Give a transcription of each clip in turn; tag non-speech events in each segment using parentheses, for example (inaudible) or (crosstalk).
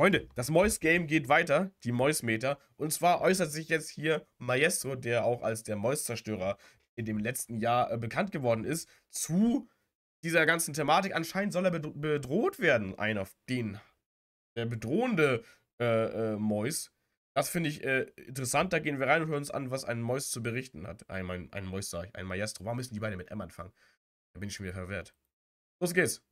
Freunde, das Mois-Game geht weiter, die Mois-Meter. Und zwar äußert sich jetzt hier Maestro, der auch als der Mois-Zerstörer in dem letzten Jahr äh, bekannt geworden ist, zu dieser ganzen Thematik. Anscheinend soll er bedroht werden, einer den der bedrohende äh, äh, Mois. Das finde ich äh, interessant. Da gehen wir rein und hören uns an, was ein Mois zu berichten hat. Ein, ein, ein Mois, sag ich, ein Maestro. Warum müssen die beide mit M anfangen? Da bin ich schon wieder verwehrt. Los geht's.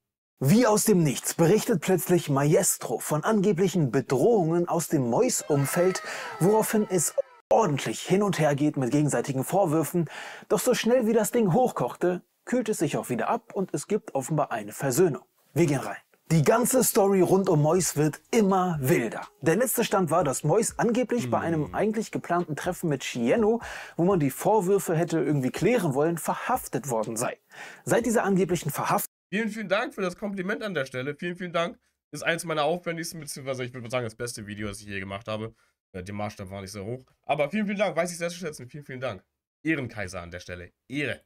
Wie aus dem Nichts berichtet plötzlich Maestro von angeblichen Bedrohungen aus dem mäus umfeld woraufhin es ordentlich hin und her geht mit gegenseitigen Vorwürfen, doch so schnell wie das Ding hochkochte, kühlt es sich auch wieder ab und es gibt offenbar eine Versöhnung. Wir gehen rein. Die ganze Story rund um Mois wird immer wilder. Der letzte Stand war, dass Mois angeblich bei einem hm. eigentlich geplanten Treffen mit Chieno, wo man die Vorwürfe hätte irgendwie klären wollen, verhaftet worden sei. Seit dieser angeblichen Verhaftung Vielen, vielen Dank für das Kompliment an der Stelle. Vielen, vielen Dank. Ist eins meiner aufwendigsten, beziehungsweise ich würde sagen, das beste Video, das ich je gemacht habe. Äh, der Maßstab war nicht so hoch. Aber vielen, vielen Dank. Weiß ich sehr zu schätzen. Vielen, vielen Dank. Ehrenkaiser an der Stelle. Ehre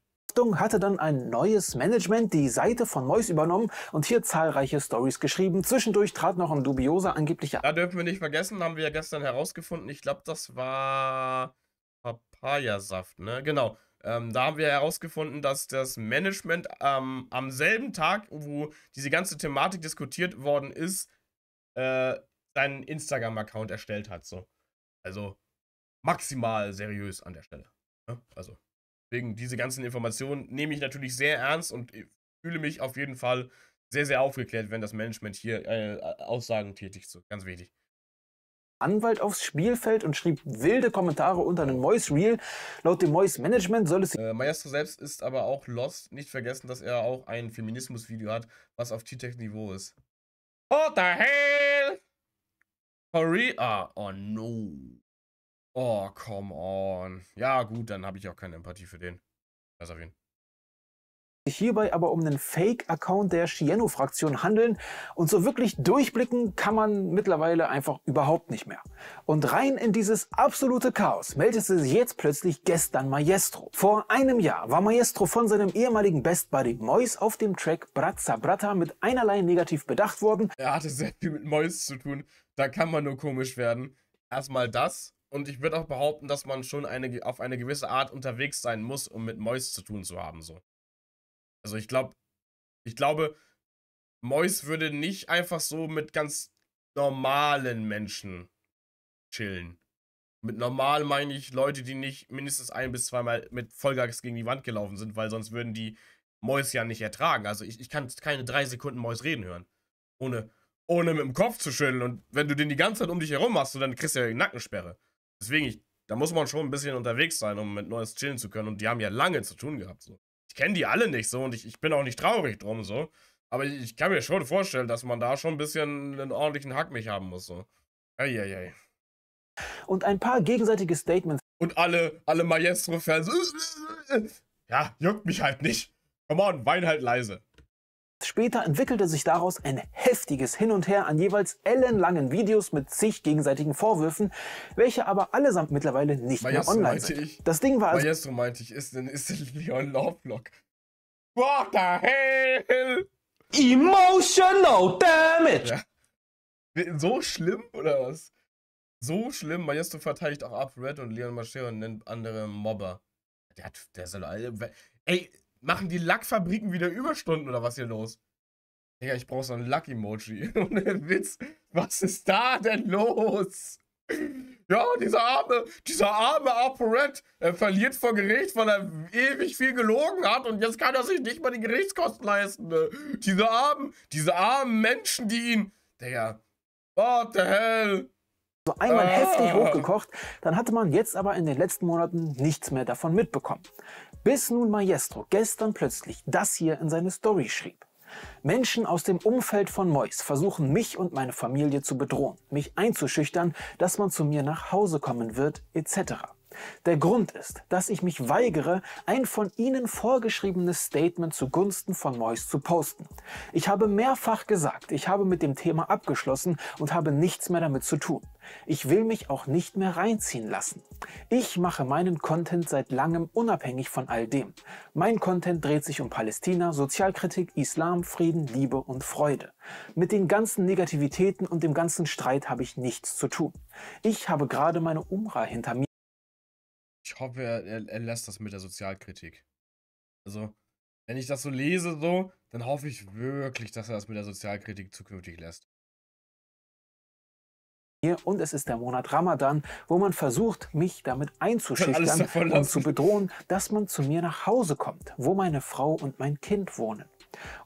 hatte dann ein neues Management die Seite von Mois übernommen und hier zahlreiche Stories geschrieben. Zwischendurch trat noch ein dubioser angeblicher. Da dürfen wir nicht vergessen, haben wir ja gestern herausgefunden. Ich glaube, das war Papayasaft, ne? Genau. Ähm, da haben wir herausgefunden, dass das Management ähm, am selben Tag, wo diese ganze Thematik diskutiert worden ist, äh, seinen Instagram-Account erstellt hat. So. Also maximal seriös an der Stelle. Ja? Ne? Also deswegen diese ganzen Informationen nehme ich natürlich sehr ernst und fühle mich auf jeden Fall sehr, sehr aufgeklärt, wenn das Management hier äh, Aussagen tätigt. So, ganz wichtig. Anwalt aufs Spielfeld und schrieb wilde Kommentare unter einem Mois Reel. Laut dem Mois Management soll es. Äh, Maestro selbst ist aber auch lost. Nicht vergessen, dass er auch ein Feminismus-Video hat, was auf T-Tech-Niveau ist. What the hell? Korea? Oh no. Oh, come on. Ja, gut, dann habe ich auch keine Empathie für den. Scheiß auf ihn hierbei aber um einen Fake-Account der Shieno-Fraktion handeln und so wirklich durchblicken kann man mittlerweile einfach überhaupt nicht mehr. Und rein in dieses absolute Chaos meldete sich jetzt plötzlich gestern Maestro. Vor einem Jahr war Maestro von seinem ehemaligen Best Buddy Mois auf dem Track Brazza Bratta mit einerlei negativ bedacht worden. Er hatte sehr viel mit Mois zu tun, da kann man nur komisch werden. Erstmal das und ich würde auch behaupten, dass man schon eine, auf eine gewisse Art unterwegs sein muss, um mit Mois zu tun zu haben. So. Also ich glaube, ich glaube, Mois würde nicht einfach so mit ganz normalen Menschen chillen. Mit normal meine ich Leute, die nicht mindestens ein bis zweimal mit Vollgas gegen die Wand gelaufen sind, weil sonst würden die Mois ja nicht ertragen. Also ich, ich kann keine drei Sekunden Mois reden hören. Ohne, ohne mit dem Kopf zu schütteln. Und wenn du den die ganze Zeit um dich herum machst, dann kriegst du ja die Nackensperre. Deswegen, ich, da muss man schon ein bisschen unterwegs sein, um mit Neues chillen zu können. Und die haben ja lange zu tun gehabt. So ich kenne die alle nicht so und ich, ich bin auch nicht traurig drum so. Aber ich, ich kann mir schon vorstellen, dass man da schon ein bisschen einen ordentlichen Hack mich haben muss so. Eieiei. Ei, ei. Und ein paar gegenseitige Statements. Und alle, alle Maestro-Fans. (laughs) Ja, juckt mich halt nicht. Come on, wein halt leise. Später entwickelte sich daraus ein heftiges Hin und Her an jeweils ellenlangen Videos mit zig gegenseitigen Vorwürfen, welche aber allesamt mittlerweile nicht Majestro mehr online sind. Ich. Das Ding war also... Majestro meinte ich, ist, ist Leon Lovelock. What the hell? Emotional damage! Ja. So schlimm, oder was? So schlimm, Majesto verteidigt auch Up Red und Leon Mascher und nennt andere Mobber. Der hat, der soll alle... Ey, Machen die Lackfabriken wieder Überstunden oder was hier los? Digga, ich brauch so ein Lack-Emoji. (laughs) Ohne Witz. Was ist da denn los? Ja, dieser arme, dieser arme ApoRed er verliert vor Gericht, weil er ewig viel gelogen hat und jetzt kann er sich nicht mal die Gerichtskosten leisten. Ne? Diese armen, diese armen Menschen, die ihn. Digga, what the hell? So einmal ah. heftig hochgekocht, dann hatte man jetzt aber in den letzten Monaten nichts mehr davon mitbekommen. Bis nun Maestro gestern plötzlich das hier in seine Story schrieb. Menschen aus dem Umfeld von Mois versuchen mich und meine Familie zu bedrohen, mich einzuschüchtern, dass man zu mir nach Hause kommen wird, etc. Der Grund ist, dass ich mich weigere, ein von Ihnen vorgeschriebenes Statement zugunsten von Mois zu posten. Ich habe mehrfach gesagt, ich habe mit dem Thema abgeschlossen und habe nichts mehr damit zu tun. Ich will mich auch nicht mehr reinziehen lassen. Ich mache meinen Content seit langem unabhängig von all dem. Mein Content dreht sich um Palästina, Sozialkritik, Islam, Frieden, Liebe und Freude. Mit den ganzen Negativitäten und dem ganzen Streit habe ich nichts zu tun. Ich habe gerade meine Umra hinter mir ich hoffe, er, er lässt das mit der Sozialkritik. Also, wenn ich das so lese, so, dann hoffe ich wirklich, dass er das mit der Sozialkritik zukünftig lässt. Und es ist der Monat Ramadan, wo man versucht, mich damit einzuschüchtern und zu bedrohen, dass man zu mir nach Hause kommt, wo meine Frau und mein Kind wohnen.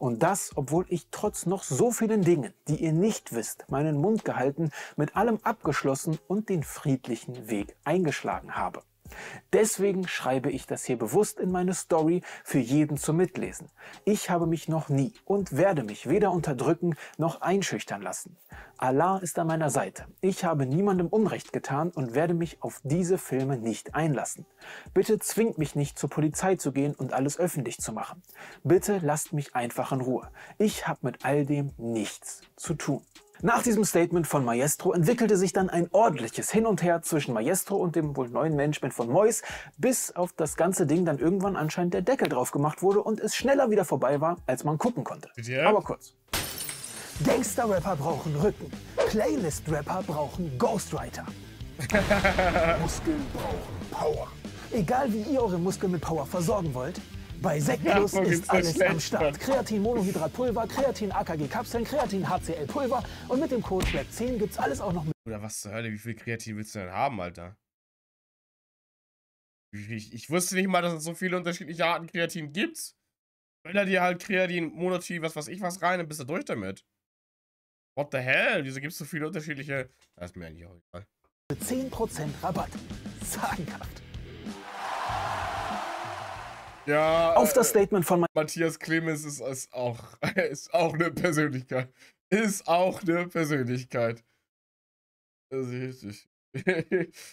Und das, obwohl ich trotz noch so vielen Dingen, die ihr nicht wisst, meinen Mund gehalten, mit allem abgeschlossen und den friedlichen Weg eingeschlagen habe. Deswegen schreibe ich das hier bewusst in meine Story für jeden zum Mitlesen. Ich habe mich noch nie und werde mich weder unterdrücken noch einschüchtern lassen. Allah ist an meiner Seite. Ich habe niemandem Unrecht getan und werde mich auf diese Filme nicht einlassen. Bitte zwingt mich nicht zur Polizei zu gehen und alles öffentlich zu machen. Bitte lasst mich einfach in Ruhe. Ich habe mit all dem nichts zu tun. Nach diesem Statement von Maestro entwickelte sich dann ein ordentliches Hin und Her zwischen Maestro und dem wohl neuen Management von Mois, bis auf das ganze Ding dann irgendwann anscheinend der Deckel drauf gemacht wurde und es schneller wieder vorbei war, als man gucken konnte. Ja. Halt. Aber kurz. Gangster-Rapper brauchen Rücken, Playlist-Rapper brauchen Ghostwriter. (laughs) Muskeln brauchen Power. Egal wie ihr eure Muskeln mit Power versorgen wollt, bei Sektplus ist alles am Start. Kreatin Monohydratpulver, Kreatin AKG Kapseln, Kreatin HCL Pulver und mit dem Code SLAP10 gibt's alles auch noch mit. Oder was zur Hölle, wie viel Kreatin willst du denn haben, Alter? Ich, ich wusste nicht mal, dass es so viele unterschiedliche Arten Kreatin gibt. Wenn er dir halt Kreatin, Monochi, was weiß ich was rein, dann bist du durch damit. What the hell? Wieso gibt es so viele unterschiedliche... Das ist mir eigentlich auch egal. 10% Rabatt. Sagenhaft. Ja. Auf das äh, Statement von Matthias Clemens ist, ist, auch, (laughs) ist auch eine Persönlichkeit. Ist auch eine Persönlichkeit. Das äh, ist richtig.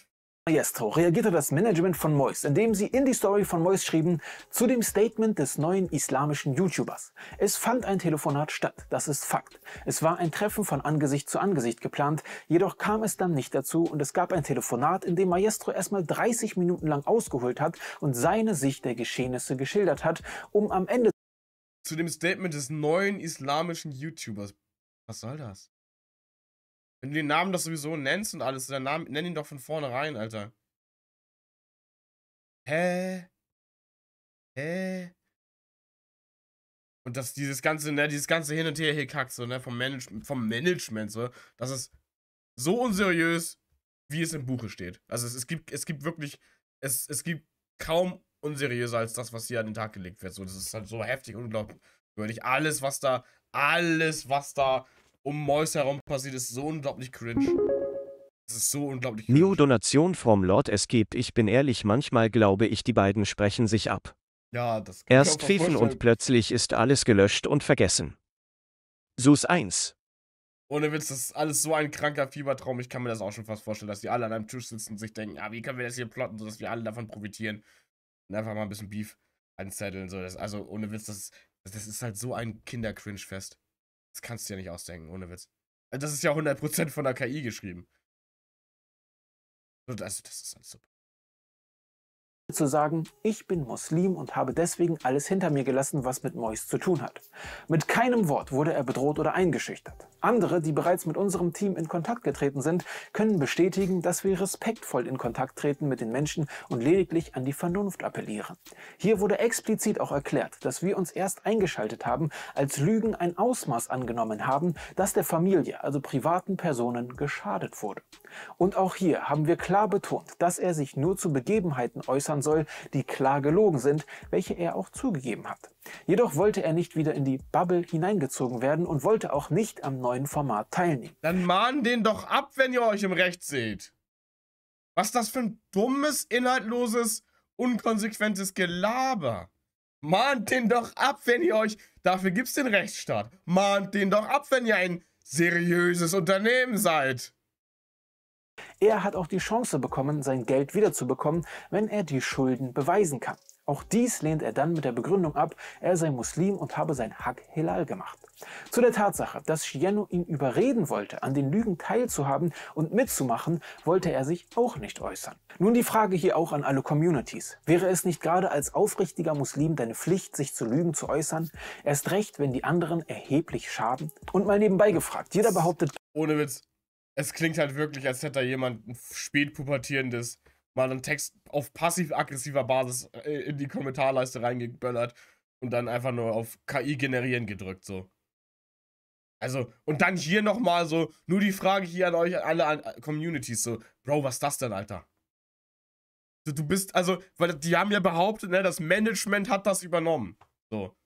(laughs) Maestro reagierte das Management von Mois, indem sie in die Story von Mois schrieben, zu dem Statement des neuen islamischen YouTubers. Es fand ein Telefonat statt, das ist Fakt. Es war ein Treffen von Angesicht zu Angesicht geplant, jedoch kam es dann nicht dazu und es gab ein Telefonat, in dem Maestro erstmal 30 Minuten lang ausgeholt hat und seine Sicht der Geschehnisse geschildert hat, um am Ende zu dem Statement des neuen islamischen YouTubers. Was soll das? Wenn du den Namen das sowieso nennst und alles, dann Name, nenn ihn doch von vornherein, Alter. Hä? Hä? Und dass dieses ganze, ne, dieses ganze Hin und Her hier kackt, so, ne, vom, Manage vom Management, so, das ist so unseriös, wie es im Buche steht. Also es, es gibt, es gibt wirklich, es, es gibt kaum unseriöser als das, was hier an den Tag gelegt wird. So, das ist halt so heftig unglaublich. Alles, was da, alles, was da um Mäuse herum passiert, ist so unglaublich cringe. Das ist so unglaublich cringe. New Donation vom Lord Escape. ich bin ehrlich, manchmal glaube ich, die beiden sprechen sich ab. Ja, das kann Erst pfeifen und plötzlich ist alles gelöscht und vergessen. Sus 1. Ohne Witz, das ist alles so ein kranker Fiebertraum. Ich kann mir das auch schon fast vorstellen, dass die alle an einem Tisch sitzen und sich denken, ah, wie können wir das hier plotten, sodass wir alle davon profitieren. Und einfach mal ein bisschen Beef anzetteln. So. Das, also ohne Witz, das, das ist halt so ein Kindercringe-Fest. Das kannst du ja nicht ausdenken, ohne Witz. Das ist ja 100% von der KI geschrieben. also, das ist halt super zu sagen, ich bin Muslim und habe deswegen alles hinter mir gelassen, was mit Mois zu tun hat. Mit keinem Wort wurde er bedroht oder eingeschüchtert. Andere, die bereits mit unserem Team in Kontakt getreten sind, können bestätigen, dass wir respektvoll in Kontakt treten mit den Menschen und lediglich an die Vernunft appellieren. Hier wurde explizit auch erklärt, dass wir uns erst eingeschaltet haben, als Lügen ein Ausmaß angenommen haben, das der Familie, also privaten Personen, geschadet wurde. Und auch hier haben wir klar betont, dass er sich nur zu Begebenheiten äußern werden soll, die klar gelogen sind, welche er auch zugegeben hat. Jedoch wollte er nicht wieder in die Bubble hineingezogen werden und wollte auch nicht am neuen Format teilnehmen. Dann mahnen den doch ab, wenn ihr euch im Recht seht. Was das für ein dummes, inhaltloses, unkonsequentes Gelaber. Mahnt den doch ab, wenn ihr euch... Dafür gibt's den Rechtsstaat. Mahnt den doch ab, wenn ihr ein seriöses Unternehmen seid. Er hat auch die Chance bekommen, sein Geld wiederzubekommen, wenn er die Schulden beweisen kann. Auch dies lehnt er dann mit der Begründung ab, er sei Muslim und habe sein Hak Hilal gemacht. Zu der Tatsache, dass Shieno ihn überreden wollte, an den Lügen teilzuhaben und mitzumachen, wollte er sich auch nicht äußern. Nun die Frage hier auch an alle Communities. Wäre es nicht gerade als aufrichtiger Muslim deine Pflicht, sich zu Lügen zu äußern? Erst recht, wenn die anderen erheblich schaden? Und mal nebenbei gefragt, jeder behauptet... Ohne Witz, es klingt halt wirklich, als hätte da jemand ein spätpubertierendes mal einen Text auf passiv-aggressiver Basis äh, in die Kommentarleiste reingeböllert und dann einfach nur auf KI generieren gedrückt, so. Also, und dann hier nochmal so, nur die Frage hier an euch, an alle an äh, Communities, so, Bro, was ist das denn, Alter? So, du bist, also, weil die haben ja behauptet, ne, das Management hat das übernommen. So.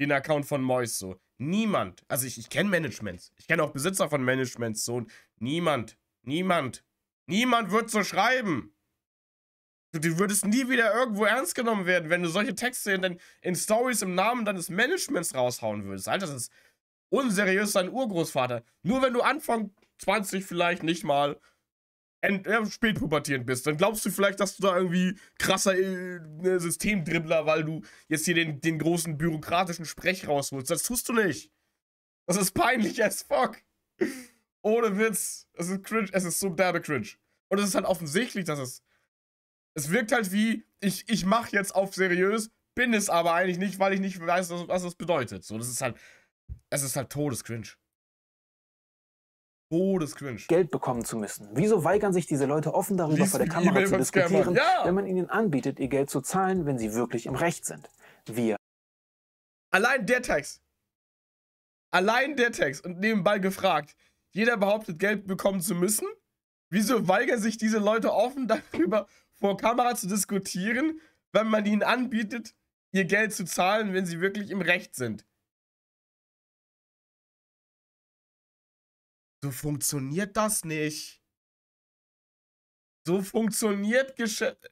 Den Account von Mois, so. Niemand. Also ich, ich kenne Managements. Ich kenne auch Besitzer von Managements. So niemand. Niemand. Niemand wird so schreiben. Du, du, würdest nie wieder irgendwo ernst genommen werden, wenn du solche Texte in, in Stories im Namen deines Managements raushauen würdest. Alter, das ist unseriös dein Urgroßvater. Nur wenn du Anfang 20 vielleicht nicht mal ent, ja, spätpubertierend bist, dann glaubst du vielleicht, dass du da irgendwie krasser äh, ne, Systemdribbler, weil du jetzt hier den, den großen bürokratischen Sprech rausholst. Das tust du nicht. Das ist peinlich as fuck. Ohne Witz. Es ist cringe. Es ist so derbe cringe. Und es ist halt offensichtlich, dass es. Es wirkt halt wie, ich, ich mache jetzt auf seriös, bin es aber eigentlich nicht, weil ich nicht weiß, was, was das bedeutet. So, das ist halt. Es ist halt todescringe. Oh, Geld bekommen zu müssen. Wieso weigern sich diese Leute offen darüber Lies vor der Kamera zu diskutieren, ja. wenn man ihnen anbietet, ihr Geld zu zahlen, wenn sie wirklich im Recht sind? Wir. Allein der Text. Allein der Text und nebenbei gefragt. Jeder behauptet, Geld bekommen zu müssen. Wieso weigern sich diese Leute offen darüber, vor Kamera zu diskutieren, wenn man ihnen anbietet, ihr Geld zu zahlen, wenn sie wirklich im Recht sind? So funktioniert das nicht. So funktioniert Geschäft.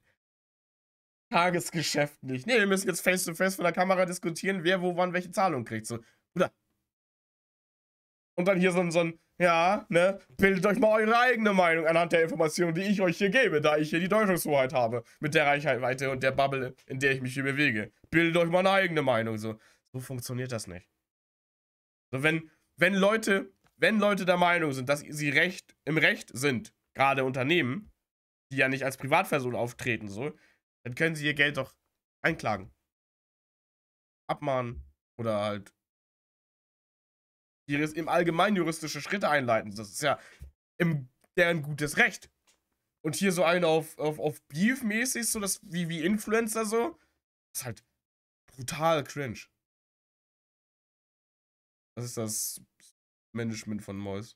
Tagesgeschäft nicht. Nee, wir müssen jetzt face to face vor der Kamera diskutieren, wer wo wann welche Zahlung kriegt. So, Bruder. Und dann hier so ein, so ein, ja, ne, bildet euch mal eure eigene Meinung anhand der Informationen, die ich euch hier gebe, da ich hier die Deutungshoheit habe, mit der Reichweite und der Bubble, in der ich mich hier bewege. Bildet euch mal eine eigene Meinung, so. So funktioniert das nicht. So, wenn, wenn Leute wenn Leute der Meinung sind, dass sie recht, im Recht sind, gerade Unternehmen, die ja nicht als Privatperson auftreten, so, dann können sie ihr Geld doch einklagen. Abmahnen oder halt im Allgemeinen juristische Schritte einleiten. Das ist ja im, deren gutes Recht. Und hier so eine auf, auf, auf Beef-mäßig, so das wie, wie Influencer so, ist halt brutal cringe. Das ist das Management von Mois.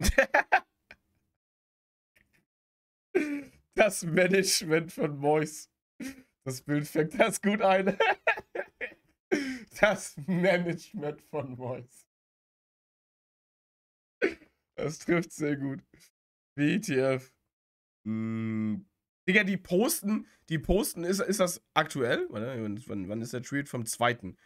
(laughs) das Management von Mois. Das Bild fängt das gut ein. (laughs) das Management von Mois. Das trifft sehr gut. WTF. E mm, hm. Digga, die posten, die posten, ist, ist das aktuell? Wann, wann ist der Tweet vom zweiten?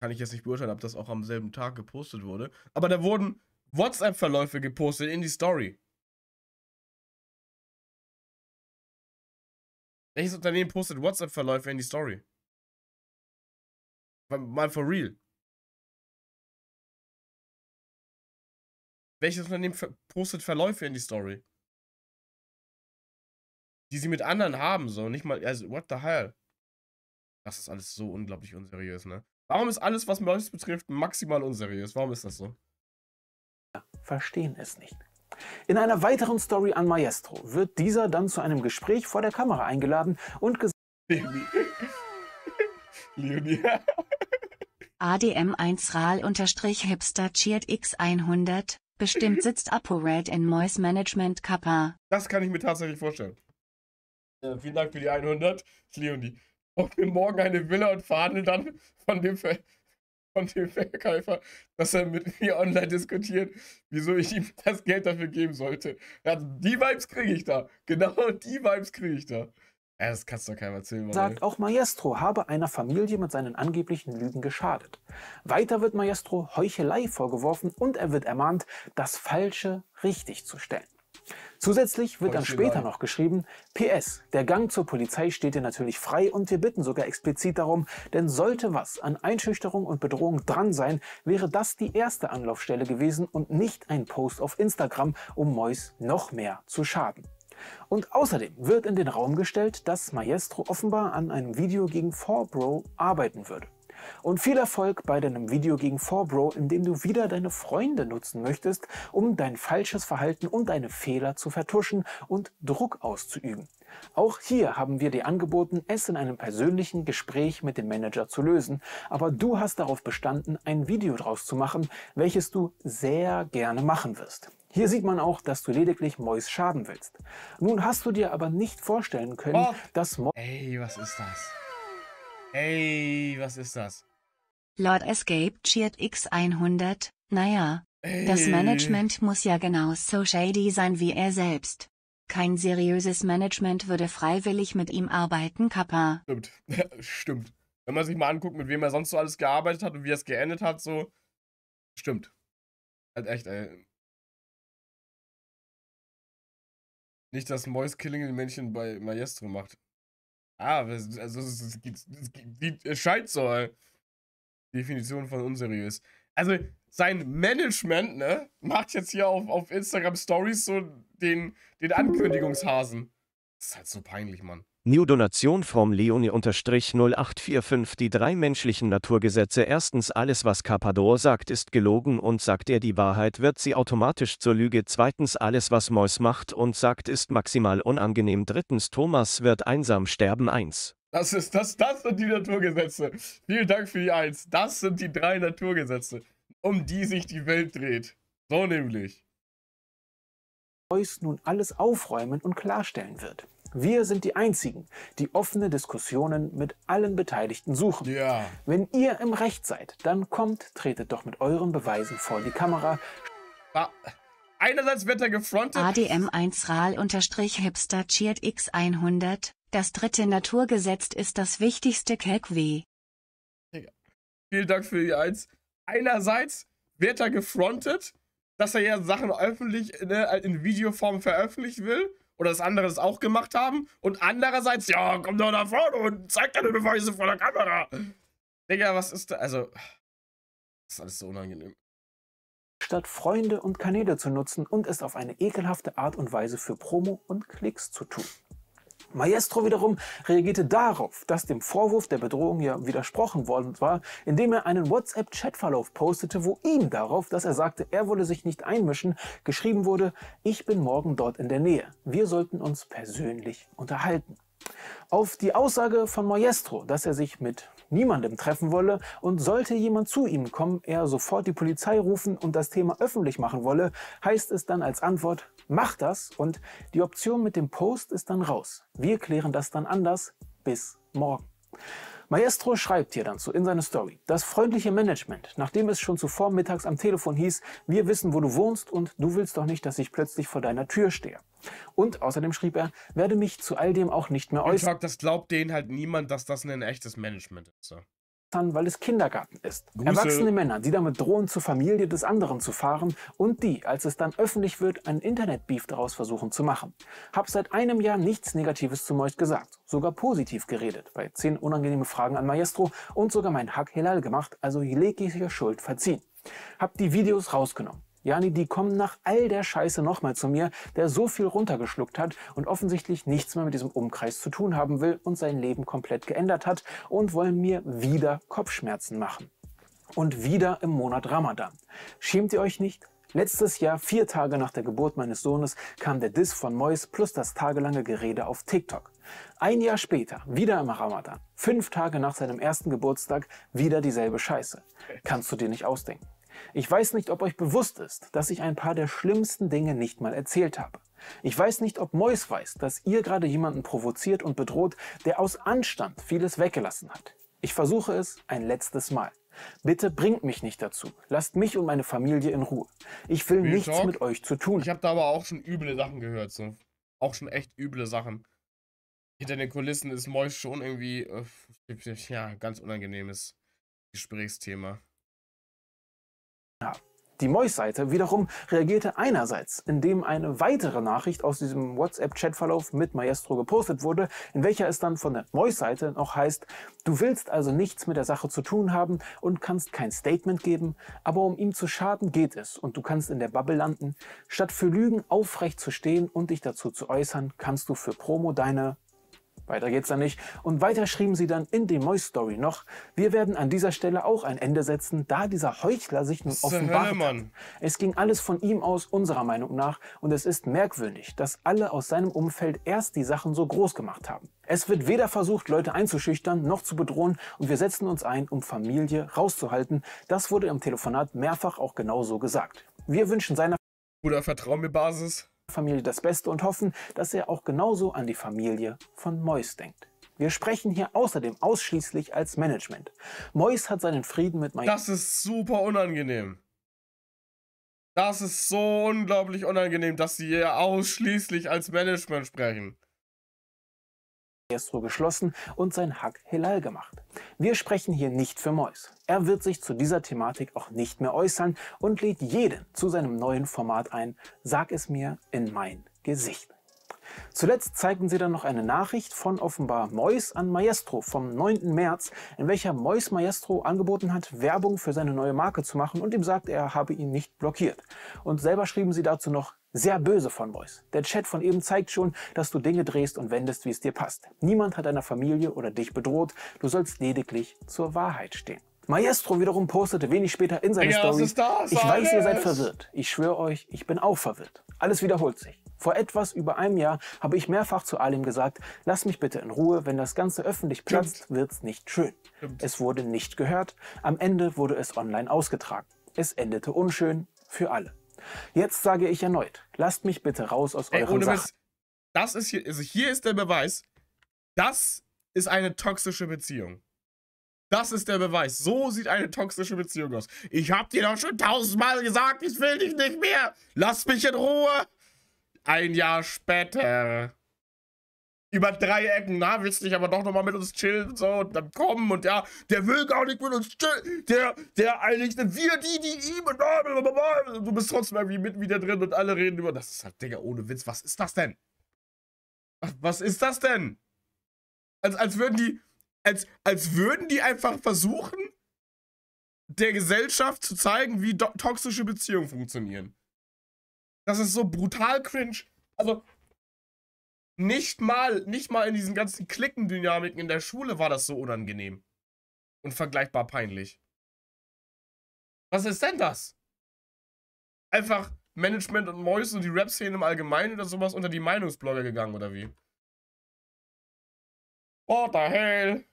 Kann ich jetzt nicht beurteilen, ob das auch am selben Tag gepostet wurde. Aber da wurden WhatsApp-Verläufe gepostet in die Story. Welches Unternehmen postet WhatsApp-Verläufe in die Story? Mal for real. Welches Unternehmen postet Verläufe in die Story? die sie mit anderen haben, so nicht mal, also, what the hell? Das ist alles so unglaublich unseriös, ne? Warum ist alles, was Merch betrifft, maximal unseriös? Warum ist das so? Verstehen es nicht. In einer weiteren Story an Maestro wird dieser dann zu einem Gespräch vor der Kamera eingeladen und gesagt. Leonie. ADM1 (laughs) RAL-Hipster cheert X100, bestimmt sitzt ApoRed in Moise Management Kappa. Das kann ich mir tatsächlich vorstellen. Ja, äh, vielen Dank für die 100. Leonie. Brauchen wir morgen eine Villa und verhandeln dann von dem, Ver von dem Verkäufer, dass er mit mir online diskutiert, wieso ich ihm das Geld dafür geben sollte. Also die Vibes kriege ich da. Genau die Vibes kriege ich da. Ja, das kannst du doch keinem erzählen. Sagt auch Maestro, habe einer Familie mit seinen angeblichen Lügen geschadet. Weiter wird Maestro Heuchelei vorgeworfen und er wird ermahnt, das Falsche richtig zu stellen. Zusätzlich wird dann später noch geschrieben, PS, der Gang zur Polizei steht dir natürlich frei und wir bitten sogar explizit darum, denn sollte was an Einschüchterung und Bedrohung dran sein, wäre das die erste Anlaufstelle gewesen und nicht ein Post auf Instagram, um Mois noch mehr zu schaden. Und außerdem wird in den Raum gestellt, dass Maestro offenbar an einem Video gegen 4Bro arbeiten würde. Und viel Erfolg bei deinem Video gegen 4Bro, in dem du wieder deine Freunde nutzen möchtest, um dein falsches Verhalten und deine Fehler zu vertuschen und Druck auszuüben. Auch hier haben wir dir angeboten, es in einem persönlichen Gespräch mit dem Manager zu lösen, aber du hast darauf bestanden, ein Video draus zu machen, welches du sehr gerne machen wirst. Hier sieht man auch, dass du lediglich Mois schaden willst. Nun hast du dir aber nicht vorstellen können, oh. dass Mois... Ey, was ist das? Hey, was ist das? Lord Escape cheert X100, naja, hey. das Management muss ja genau so shady sein wie er selbst. Kein seriöses Management würde freiwillig mit ihm arbeiten, Kappa. Stimmt, (laughs) stimmt. Wenn man sich mal anguckt, mit wem er sonst so alles gearbeitet hat und wie er es geendet hat, so. Stimmt. Halt echt, ey. Nicht, dass Mois Killing den Männchen bei Maestro macht. Ja, ah, also es, es, scheint so. Definition von unseriös. Also sein Management, ne, macht jetzt hier auf, auf Instagram Stories so den, den Ankündigungshasen. Das ist halt so peinlich, Mann. New Donation from Leone-0845 Die drei menschlichen Naturgesetze Erstens alles was Carpador sagt ist gelogen und sagt er die Wahrheit wird sie automatisch zur Lüge Zweitens alles was Mois macht und sagt ist maximal unangenehm Drittens Thomas wird einsam sterben Eins Das ist das, das sind die Naturgesetze. Vielen Dank für die Eins Das sind die drei Naturgesetze, um die sich die Welt dreht. So nämlich. Mois nun alles aufräumen und klarstellen wird. Wir sind die Einzigen, die offene Diskussionen mit allen Beteiligten suchen. Ja. Wenn ihr im Recht seid, dann kommt, tretet doch mit euren Beweisen vor die Kamera. Ah. Einerseits wird er gefrontet. ADM1 RAL-Hipster cheert X100. Das dritte Naturgesetz ist das wichtigste KW. Vielen Dank für die Eins. Einerseits wird er gefrontet, dass er ja Sachen öffentlich ne, in Videoform veröffentlichen will oder das andere das auch gemacht haben und andererseits, ja, komm doch nach vorne und zeig deine Beweise vor der Kamera. Digga, was ist da? Also, das ist alles so unangenehm. Statt Freunde und Kanäle zu nutzen und es auf eine ekelhafte Art und Weise für Promo und Klicks zu tun. Maestro wiederum reagierte darauf, dass dem Vorwurf der Bedrohung ja widersprochen worden war, indem er einen WhatsApp-Chatverlauf postete, wo ihm darauf, dass er sagte, er wolle sich nicht einmischen, geschrieben wurde, ich bin morgen dort in der Nähe, wir sollten uns persönlich unterhalten. Auf die Aussage von Maestro, dass er sich mit niemandem treffen wolle und sollte jemand zu ihm kommen, er sofort die Polizei rufen und das Thema öffentlich machen wolle, heißt es dann als Antwort, Mach das und die Option mit dem Post ist dann raus. Wir klären das dann anders. Bis morgen. Maestro schreibt hier dann so in seine Story. Das freundliche Management, nachdem es schon zuvor mittags am Telefon hieß, wir wissen, wo du wohnst und du willst doch nicht, dass ich plötzlich vor deiner Tür stehe. Und außerdem schrieb er, werde mich zu all dem auch nicht mehr äußern. Ich Sag, das glaubt denen halt niemand, dass das ein echtes Management ist. So weil es Kindergarten ist. Grüße. Erwachsene Männer, die damit drohen, zur Familie des anderen zu fahren und die, als es dann öffentlich wird, einen Internetbeef daraus versuchen zu machen. Hab seit einem Jahr nichts Negatives zu Moist gesagt, sogar positiv geredet, bei zehn unangenehmen Fragen an Maestro und sogar mein Hack Hilal gemacht, also jegliche Schuld verziehen. Hab die Videos rausgenommen. Jani, die kommen nach all der Scheiße nochmal zu mir, der so viel runtergeschluckt hat und offensichtlich nichts mehr mit diesem Umkreis zu tun haben will und sein Leben komplett geändert hat und wollen mir wieder Kopfschmerzen machen. Und wieder im Monat Ramadan. Schämt ihr euch nicht? Letztes Jahr, vier Tage nach der Geburt meines Sohnes, kam der Diss von Mois plus das tagelange Gerede auf TikTok. Ein Jahr später, wieder im Ramadan, fünf Tage nach seinem ersten Geburtstag, wieder dieselbe Scheiße. Kannst du dir nicht ausdenken. Ich weiß nicht, ob euch bewusst ist, dass ich ein paar der schlimmsten Dinge nicht mal erzählt habe. Ich weiß nicht, ob Mois weiß, dass ihr gerade jemanden provoziert und bedroht, der aus Anstand vieles weggelassen hat. Ich versuche es ein letztes Mal. Bitte bringt mich nicht dazu. Lasst mich und meine Familie in Ruhe. Ich will Real nichts Talk? mit euch zu tun. Ich habe da aber auch schon üble Sachen gehört. So. Auch schon echt üble Sachen. Hinter den Kulissen ist Mois schon irgendwie, äh, ja, ganz unangenehmes Gesprächsthema haben. Die Mois-Seite wiederum reagierte einerseits, indem eine weitere Nachricht aus diesem WhatsApp-Chatverlauf mit Maestro gepostet wurde, in welcher es dann von der Mois-Seite noch heißt, du willst also nichts mit der Sache zu tun haben und kannst kein Statement geben, aber um ihm zu schaden geht es und du kannst in der Bubble landen. Statt für Lügen aufrecht zu stehen und dich dazu zu äußern, kannst du für Promo deine weiter geht's dann nicht. Und weiter schrieben sie dann in dem Moist Story noch, wir werden an dieser Stelle auch ein Ende setzen, da dieser Heuchler sich nun offenbart Hölle, Es ging alles von ihm aus, unserer Meinung nach, und es ist merkwürdig, dass alle aus seinem Umfeld erst die Sachen so groß gemacht haben. Es wird weder versucht, Leute einzuschüchtern, noch zu bedrohen, und wir setzen uns ein, um Familie rauszuhalten. Das wurde im Telefonat mehrfach auch genau so gesagt. Wir wünschen seiner... Bruder, vertrau mir Basis. Familie das Beste und hoffen, dass er auch genauso an die Familie von Mois denkt. Wir sprechen hier außerdem ausschließlich als Management. Mois hat seinen Frieden mit Mike. Das ist super unangenehm. Das ist so unglaublich unangenehm, dass sie hier ausschließlich als Management sprechen. Castro geschlossen und sein Hack Hilal gemacht. Wir sprechen hier nicht für Mois. Er wird sich zu dieser Thematik auch nicht mehr äußern und lädt jeden zu seinem neuen Format ein, Sag es mir in mein Gesicht. Zuletzt zeigten sie dann noch eine Nachricht von offenbar Mois an Maestro vom 9. März, in welcher Mois Maestro angeboten hat, Werbung für seine neue Marke zu machen und ihm sagt, er habe ihn nicht blockiert. Und selber schrieben sie dazu noch, sehr böse von Voice. Der Chat von eben zeigt schon, dass du Dinge drehst und wendest, wie es dir passt. Niemand hat deiner Familie oder dich bedroht. Du sollst lediglich zur Wahrheit stehen. Maestro wiederum postete wenig später in seine ja, Story, ich weiß, ihr seid verwirrt. Ich schwöre euch, ich bin auch verwirrt. Alles wiederholt sich. Vor etwas über einem Jahr habe ich mehrfach zu Alim gesagt, lass mich bitte in Ruhe, wenn das Ganze öffentlich platzt, wird's nicht schön. Es wurde nicht gehört, am Ende wurde es online ausgetragen. Es endete unschön für alle. Jetzt sage ich erneut, lasst mich bitte raus aus eurem euren Sachen. Mist, das ist hier, also hier ist der Beweis, das ist eine toxische Beziehung. Das ist der Beweis. So sieht eine toxische Beziehung aus. Ich hab dir doch schon tausendmal gesagt, ich will dich nicht mehr. Lass mich in Ruhe. Ein Jahr später über drei Ecken, na, willst du nicht aber doch nochmal mit uns chillen und so und dann kommen und ja, der will gar nicht mit uns chillen, der, der eigentlich, sind wir, die, die, ihm und blablabla. Und du bist trotzdem irgendwie mitten wieder drin und alle reden über, das ist halt, Digga, ohne Witz, was ist das denn? Was ist das denn? Als, als würden die, als, als würden die einfach versuchen, der Gesellschaft zu zeigen, wie toxische Beziehungen funktionieren. Das ist so brutal cringe. Also, nicht mal, nicht mal in diesen ganzen Klickendynamiken in der Schule war das so unangenehm. Und vergleichbar peinlich. Was ist denn das? Einfach Management und Mäuse und die Rap-Szene im Allgemeinen oder sowas unter die Meinungsblogger gegangen, oder wie? What the hell?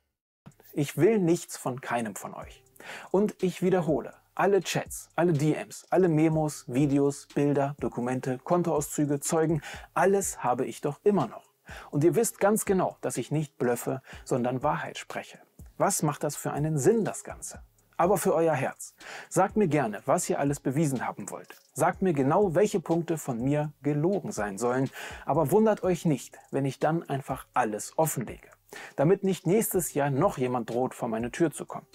Ich will nichts von keinem von euch. Und ich wiederhole, alle Chats, alle DMs, alle Memos, Videos, Bilder, Dokumente, Kontoauszüge, Zeugen, alles habe ich doch immer noch. Und ihr wisst ganz genau, dass ich nicht blöffe, sondern Wahrheit spreche. Was macht das für einen Sinn, das Ganze? Aber für euer Herz. Sagt mir gerne, was ihr alles bewiesen haben wollt. Sagt mir genau, welche Punkte von mir gelogen sein sollen. Aber wundert euch nicht, wenn ich dann einfach alles offenlege. Damit nicht nächstes Jahr noch jemand droht, vor meine Tür zu kommen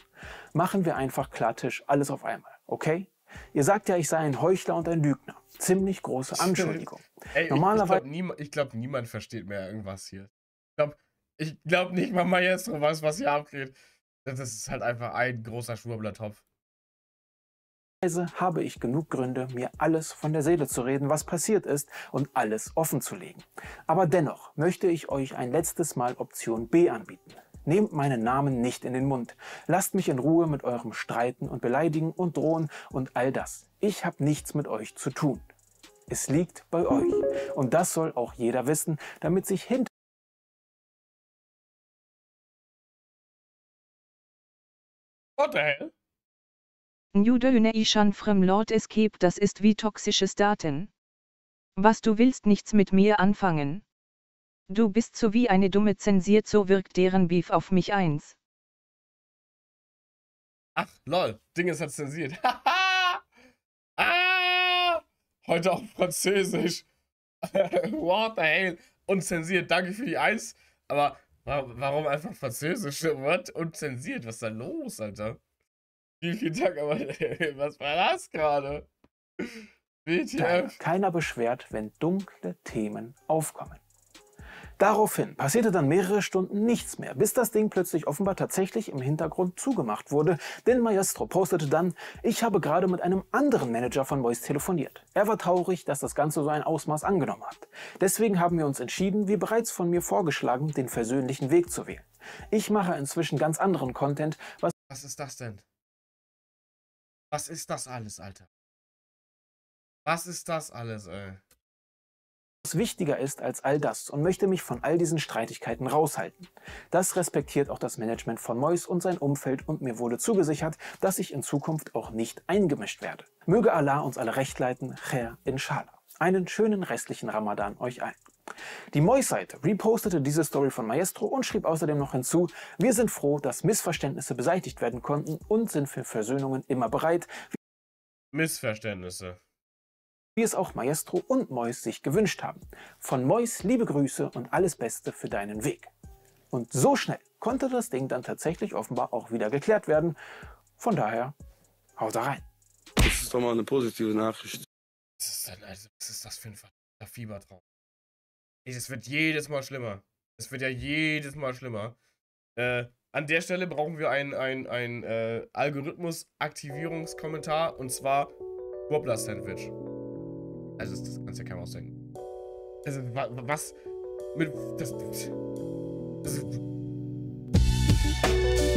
machen wir einfach Klartisch alles auf einmal, okay? Ihr sagt ja, ich sei ein Heuchler und ein Lügner. Ziemlich große Anschuldigung. Ey, Normalerweise. Ich, glaube, nie, glaub, niemand versteht mehr irgendwas hier. Ich glaube ich glaub nicht mal Maestro weiß, was hier abgeht. Das ist halt einfach ein großer Schwurblertopf habe ich genug Gründe, mir alles von der Seele zu reden, was passiert ist und alles offen zu legen. Aber dennoch möchte ich euch ein letztes Mal Option B anbieten. Nehmt meinen Namen nicht in den Mund. Lasst mich in Ruhe mit eurem Streiten und Beleidigen und Drohen und all das. Ich habe nichts mit euch zu tun. Es liegt bei euch. Und das soll auch jeder wissen, damit sich hinter What the hell? New Ishan from Lord Escape, das ist wie toxisches Daten. Was du willst nichts mit mir anfangen. Du bist so wie eine dumme zensiert, so wirkt deren Beef auf mich eins. Ach, lol, Ding ist halt zensiert. (laughs) ah! Heute auch Französisch. (laughs) What the hell? Unzensiert, danke für die Eins. Aber warum einfach Französisch? (laughs) What? Unzensiert, was ist da los, Alter? Vielen, vielen Dank, aber was war das gerade? WTF. Keiner beschwert, wenn dunkle Themen aufkommen. Daraufhin passierte dann mehrere Stunden nichts mehr, bis das Ding plötzlich offenbar tatsächlich im Hintergrund zugemacht wurde, denn Maestro postete dann, ich habe gerade mit einem anderen Manager von Voice telefoniert. Er war traurig, dass das Ganze so ein Ausmaß angenommen hat. Deswegen haben wir uns entschieden, wie bereits von mir vorgeschlagen, den versöhnlichen Weg zu wählen. Ich mache inzwischen ganz anderen Content, was... Was ist das denn? Was ist das alles, Alter? Was ist das alles, ey? wichtiger ist als all das und möchte mich von all diesen Streitigkeiten raushalten. Das respektiert auch das Management von Mois und sein Umfeld und mir wurde zugesichert, dass ich in Zukunft auch nicht eingemischt werde. Möge Allah uns alle recht leiten, Khair inshallah. Einen schönen restlichen Ramadan euch allen. Die Mois-Seite repostete diese Story von Maestro und schrieb außerdem noch hinzu, wir sind froh, dass Missverständnisse beseitigt werden konnten und sind für Versöhnungen immer bereit. Missverständnisse wie es auch Maestro und Mois sich gewünscht haben. Von Mois liebe Grüße und alles Beste für deinen Weg. Und so schnell konnte das Ding dann tatsächlich offenbar auch wieder geklärt werden. Von daher, haut da rein. Das ist doch mal eine positive Nachricht. Was ist, denn, also, was ist das für ein verdammter Fiebertraum? Es wird jedes Mal schlimmer. Es wird ja jedes Mal schlimmer. Äh, an der Stelle brauchen wir einen ein, ein, äh, Algorithmus-Aktivierungskommentar und zwar Wobbler Sandwich. Also das kannst du ja keinem ausdenken. Also was mit das, das also